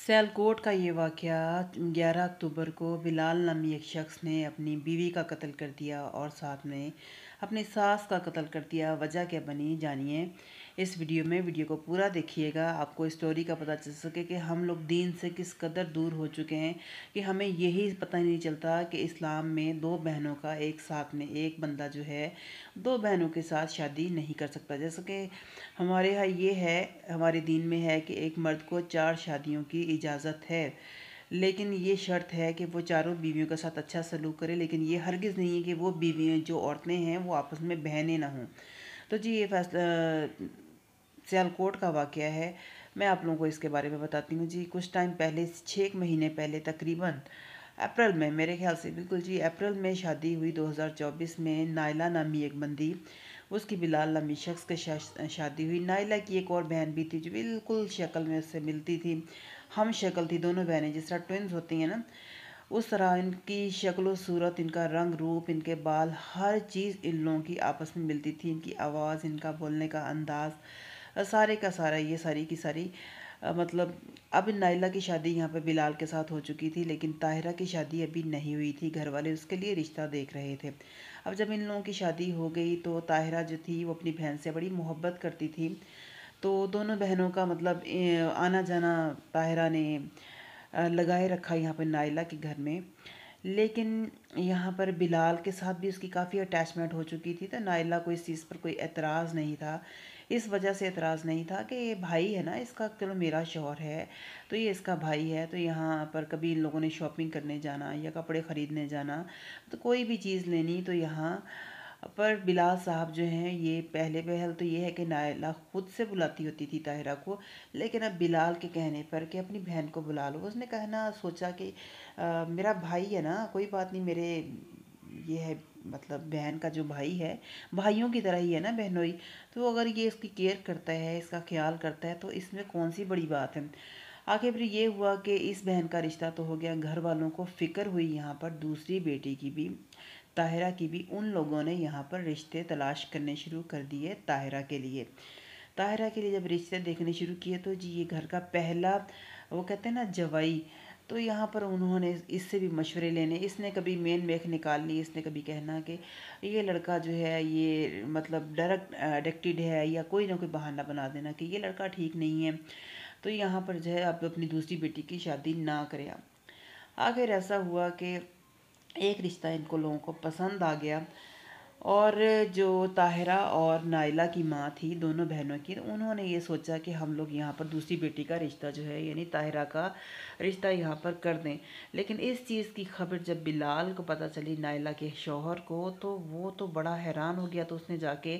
सैलकोट का ये वाक़ 11 अक्टूबर को बिलाल नामी एक शख्स ने अपनी बीवी का कत्ल कर दिया और साथ में अपनी सास का कत्ल कर दिया वजह क्या बनी जानिए इस वीडियो में वीडियो को पूरा देखिएगा आपको स्टोरी का पता चल सके कि हम लोग दीन से किस कदर दूर हो चुके हैं कि हमें यही पता ही नहीं चलता कि इस्लाम में दो बहनों का एक साथ में एक बंदा जो है दो बहनों के साथ शादी नहीं कर सकता जैसे कि हमारे यहाँ ये है हमारे दीन में है कि एक मर्द को चार शादियों की इजाज़त है लेकिन ये शर्त है कि वो चारों बीवियों के साथ अच्छा सलूक करे लेकिन ये हरगिज़ नहीं है कि वो बीवियाँ जो औरतें हैं वो आपस में बहनें ना हों तो जी ये फैसला सियालकोट का वाक़ है मैं आप लोगों को इसके बारे में बताती हूँ जी कुछ टाइम पहले छः महीने पहले तकरीबन अप्रैल में मेरे ख्याल से बिल्कुल जी अप्रैल में शादी हुई 2024 में नायला नामी एक बंदी उसकी बिलाल नामी शख्स के शादी हुई नायला की एक और बहन भी थी जो बिल्कुल शक्ल में उससे मिलती थी हम शक्ल थी दोनों बहनें जिस तरह ट्विन होती हैं ना उस तरह इनकी शक्ल सूरत इनका रंग रूप इनके बाल हर चीज़ इन लोगों की आपस में मिलती थी इनकी आवाज़ इनका बोलने का अंदाज़ सारे का सारा ये सारी की सारी आ, मतलब अब नाइला की शादी यहाँ पे बिलाल के साथ हो चुकी थी लेकिन ताहिरा की शादी अभी नहीं हुई थी घर वाले उसके लिए रिश्ता देख रहे थे अब जब इन लोगों की शादी हो गई तो ताहिरा जो थी वो अपनी बहन से बड़ी मोहब्बत करती थी तो दोनों बहनों का मतलब आना जाना ताहिरा ने लगाए रखा यहाँ पर नायला के घर में लेकिन यहाँ पर बिलाल के साथ भी उसकी काफ़ी अटैचमेंट हो चुकी थी तो नायला को इस चीज़ पर कोई एतराज़ नहीं था इस वजह से एतराज़ नहीं था कि ये भाई है ना इसका चलो मेरा शोहर है तो ये इसका भाई है तो यहाँ पर कभी इन लोगों ने शॉपिंग करने जाना या कपड़े ख़रीदने जाना तो कोई भी चीज़ लेनी तो यहाँ पर बिलाल साहब जो हैं ये पहले पहल तो ये है कि नायला ख़ुद से बुलाती होती थी ताहिरा को लेकिन अब बिलाल के कहने पर कि अपनी बहन को बुला लो उसने कहना सोचा कि आ, मेरा भाई है ना कोई बात नहीं मेरे ये है मतलब बहन का जो भाई है भाइयों की तरह ही है ना बहनोई तो अगर ये इसकी केयर करता है इसका ख्याल करता है तो इसमें कौन सी बड़ी बात है आखिर फिर ये हुआ कि इस बहन का रिश्ता तो हो गया घर वालों को फ़िक्र हुई यहाँ पर दूसरी बेटी की भी ताहिरा की भी उन लोगों ने यहाँ पर रिश्ते तलाश करने शुरू कर दिए ताहिरा के लिए ताहिरा के लिए जब रिश्ते देखने शुरू किए तो जी ये घर का पहला वो कहते हैं ना जवाई तो यहाँ पर उन्होंने इससे भी मशवरे लेने इसने कभी मेन मेख निकालनी इसने कभी कहना कि ये लड़का जो है ये मतलब डायरेक्ट एडिक्टेड है या कोई ना कोई बहाना बना देना कि ये लड़का ठीक नहीं है तो यहाँ पर जो है आप अपनी दूसरी बेटी की शादी ना करें आखिर ऐसा हुआ कि एक रिश्ता इनको लोगों को पसंद आ गया और जो ताहिरा और नायला की माँ थी दोनों बहनों की तो उन्होंने ये सोचा कि हम लोग यहाँ पर दूसरी बेटी का रिश्ता जो है यानी ताहिरा का रिश्ता यहाँ पर कर दें लेकिन इस चीज़ की खबर जब बिलाल को पता चली नायला के शौहर को तो वो तो बड़ा हैरान हो गया तो उसने जाके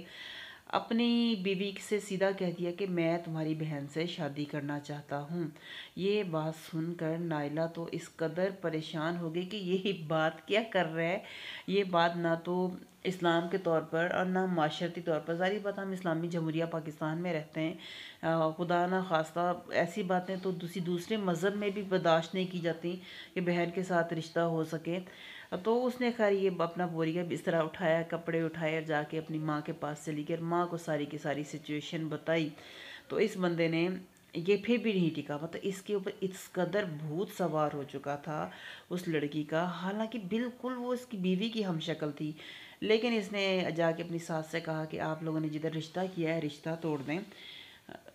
अपनी बीवी से सीधा कह दिया कि मैं तुम्हारी बहन से शादी करना चाहता हूँ ये बात सुनकर नायला तो इस कदर परेशान हो गई कि ये बात क्या कर रहा है ये बात ना तो इस्लाम के तौर पर और ना माशरती तौर पर सारी बात हम इस्लामी जमहूरिया पाकिस्तान में रहते हैं खुदा ना खास्ता ऐसी बातें तो दूसरी दूसरे मज़हब में भी बर्दाश्त नहीं की जाती कि बहन के साथ रिश्ता हो सके तो उसने खैर ये अपना बोरी का तरह उठाया कपड़े उठाए और जाके अपनी माँ के पास चली गई और माँ को सारी की सारी सिचुएशन बताई तो इस बंदे ने ये फिर भी नहीं टिका मतलब इसके ऊपर इस कदर भूत सवार हो चुका था उस लड़की का हालांकि बिल्कुल वो इसकी बीवी की हम शक्ल थी लेकिन इसने जाके अपनी सास से कहा कि आप लोगों ने जिधर रिश्ता किया है रिश्ता तोड़ दें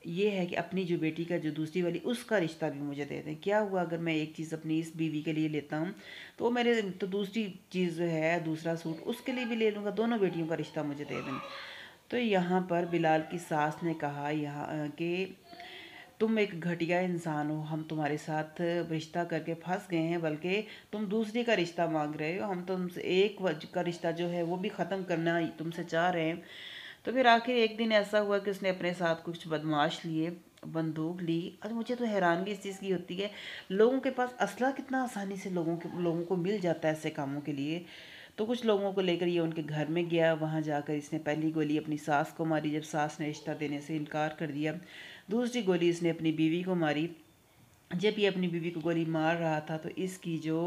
ये है कि अपनी जो बेटी का जो दूसरी वाली उसका रिश्ता भी मुझे दे दें क्या हुआ अगर मैं एक चीज़ अपनी इस बीवी के लिए लेता हूँ तो मेरे तो दूसरी चीज़ है दूसरा सूट उसके लिए भी ले लूँगा दोनों बेटियों का रिश्ता मुझे दे दें तो यहाँ पर बिलाल की सास ने कहा यहाँ कि तुम एक घटिया इंसान हो हम तुम्हारे साथ रिश्ता करके फंस गए हैं बल्कि तुम दूसरी का रिश्ता मांग रहे हो हम तुमसे एक का रिश्ता जो है वो भी ख़त्म करना तुमसे चाह रहे हैं तो फिर आखिर एक दिन ऐसा हुआ कि उसने अपने साथ कुछ बदमाश लिए बंदूक ली और मुझे तो हैरानगी इस चीज़ की होती है लोगों के पास असला कितना आसानी से लोगों के लोगों को मिल जाता है ऐसे कामों के लिए तो कुछ लोगों को लेकर ये उनके घर में गया वहाँ जाकर इसने पहली गोली अपनी सास को मारी जब सास ने रिश्ता देने से इनकार कर दिया दूसरी गोली इसने अपनी बीवी को मारी जब ये अपनी बीवी को गोली मार रहा था तो इसकी जो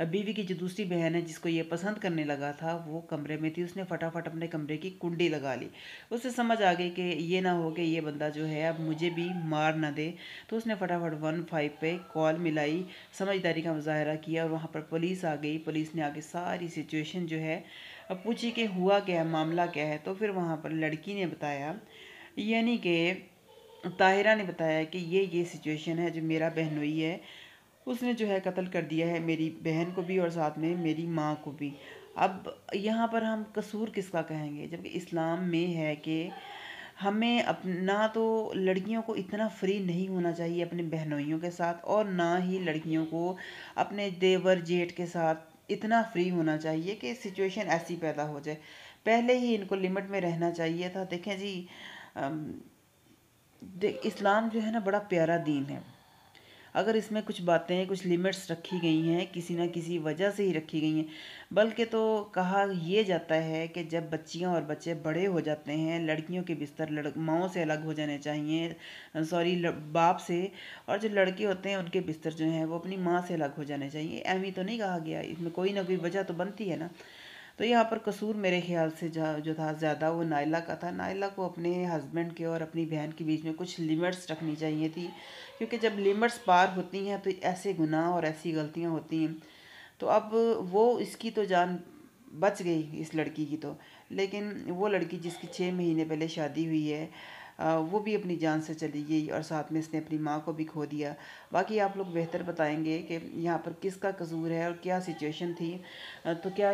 अब बीवी की जो दूसरी बहन है जिसको ये पसंद करने लगा था वो कमरे में थी उसने फटाफट अपने कमरे की कुंडी लगा ली उसे समझ आ गई कि ये ना हो कि ये बंदा जो है अब मुझे भी मार ना दे तो उसने फटाफट वन फाइव पर कॉल मिलाई समझदारी का मुजाहरा किया और वहाँ पर पुलिस आ गई पुलिस ने आके सारी सिचुएशन जो है अब पूछी कि हुआ क्या है मामला क्या है तो फिर वहाँ पर लड़की ने बताया यानी कि ताहिरा ने बताया कि ये ये सिचुएशन है जो मेरा बहनोई है उसने जो है कत्ल कर दिया है मेरी बहन को भी और साथ में मेरी माँ को भी अब यहाँ पर हम कसूर किसका कहेंगे जबकि इस्लाम में है कि हमें अपना तो लड़कियों को इतना फ्री नहीं होना चाहिए अपने बहनोइयों के साथ और ना ही लड़कियों को अपने देवर जेठ के साथ इतना फ्री होना चाहिए कि सिचुएशन ऐसी पैदा हो जाए पहले ही इनको लिमिट में रहना चाहिए था देखें जी इस्लाम जो है ना बड़ा प्यारा दीन है अगर इसमें कुछ बातें कुछ लिमिट्स रखी गई हैं किसी ना किसी वजह से ही रखी गई हैं बल्कि तो कहा यह जाता है कि जब बच्चियाँ और बच्चे बड़े हो जाते हैं लड़कियों के बिस्तर लड़ माओ से अलग हो जाने चाहिए सॉरी बाप से और जो लड़के होते हैं उनके बिस्तर जो हैं वो अपनी माँ से अलग हो जाने चाहिए एम ही तो नहीं कहा गया इसमें कोई ना कोई वजह तो बनती है ना तो यहाँ पर कसूर मेरे ख्याल से जो था ज़्यादा वो नायला का था नायला को अपने हस्बैंड के और अपनी बहन के बीच में कुछ लिमिट्स रखनी चाहिए थी क्योंकि जब लिमिट्स पार होती हैं तो ऐसे गुनाह और ऐसी गलतियाँ होती हैं तो अब वो इसकी तो जान बच गई इस लड़की की तो लेकिन वो लड़की जिसकी छः महीने पहले शादी हुई है वो भी अपनी जान से चली गई और साथ में इसने अपनी माँ को भी खो दिया बाकी आप लोग बेहतर बताएंगे कि यहाँ पर किसका कसूर है और क्या सिचुएशन थी तो क्या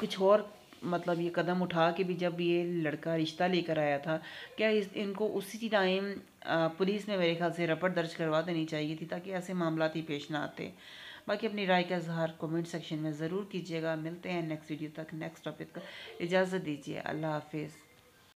कुछ और मतलब ये कदम उठा के भी जब ये लड़का रिश्ता लेकर आया था क्या इस इनको उसी टाइम पुलिस ने मेरे ख्याल से रपट दर्ज करवा देनी चाहिए थी ताकि ऐसे मामला ही पेश ना आते बाकी अपनी राय का इजहार कमेंट सेक्शन में ज़रूर कीजिएगा मिलते हैं नेक्स्ट वीडियो तक नेक्स्ट टॉपिक का इजाज़त दीजिए अल्लाह हाफिज़